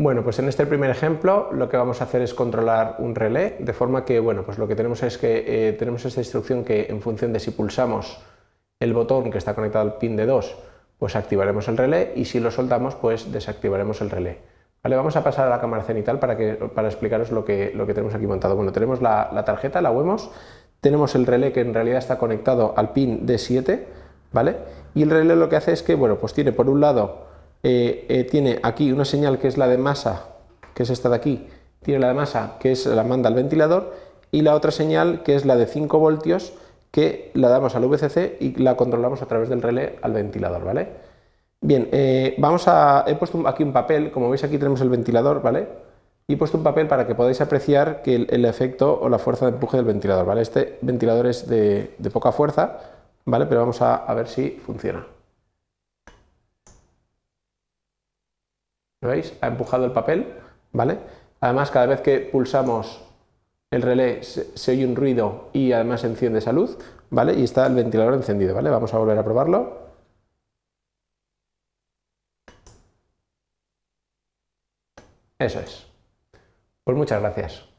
Bueno, pues en este primer ejemplo lo que vamos a hacer es controlar un relé, de forma que, bueno, pues lo que tenemos es que eh, tenemos esta instrucción que en función de si pulsamos el botón que está conectado al pin de 2, pues activaremos el relé y si lo soltamos, pues desactivaremos el relé. Vale, vamos a pasar a la cámara cenital para, que, para explicaros lo que, lo que tenemos aquí montado. Bueno, tenemos la, la tarjeta, la huemos tenemos el relé que en realidad está conectado al pin D7, ¿vale? Y el relé lo que hace es que, bueno, pues tiene por un lado eh, eh, tiene aquí una señal que es la de masa, que es esta de aquí, tiene la de masa que es la manda al ventilador y la otra señal que es la de 5 voltios que la damos al VCC y la controlamos a través del relé al ventilador, ¿vale? Bien, eh, vamos a, he puesto aquí un papel, como veis aquí tenemos el ventilador, ¿vale? Y he puesto un papel para que podáis apreciar que el, efecto o la fuerza de empuje del ventilador, ¿vale? Este ventilador es de, poca fuerza, ¿vale? Pero vamos a ver si funciona. ¿Veis? Ha empujado el papel, ¿vale? Además, cada vez que pulsamos el relé se, oye un ruido y además se enciende esa luz, ¿vale? Y está el ventilador encendido, ¿vale? Vamos a volver a probarlo. Eso es. Pues muchas gracias.